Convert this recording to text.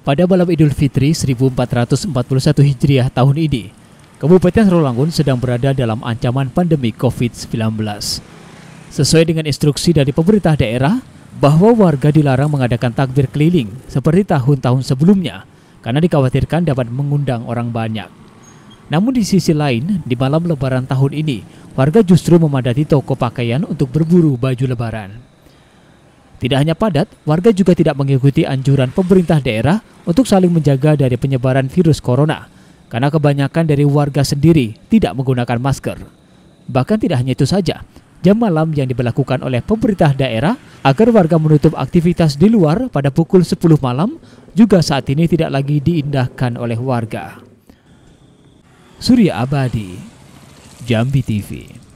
Pada malam Idul Fitri 1441 Hijriah tahun ini, Kabupaten Rolangun sedang berada dalam ancaman pandemi COVID-19. Sesuai dengan instruksi dari pemerintah daerah, bahwa warga dilarang mengadakan takbir keliling seperti tahun-tahun sebelumnya karena dikhawatirkan dapat mengundang orang banyak. Namun di sisi lain, di malam lebaran tahun ini, warga justru memadati toko pakaian untuk berburu baju lebaran. Tidak hanya padat, warga juga tidak mengikuti anjuran pemerintah daerah untuk saling menjaga dari penyebaran virus corona, karena kebanyakan dari warga sendiri tidak menggunakan masker. Bahkan tidak hanya itu saja, jam malam yang diberlakukan oleh pemerintah daerah agar warga menutup aktivitas di luar pada pukul 10 malam juga saat ini tidak lagi diindahkan oleh warga. Surya Abadi, Jambi TV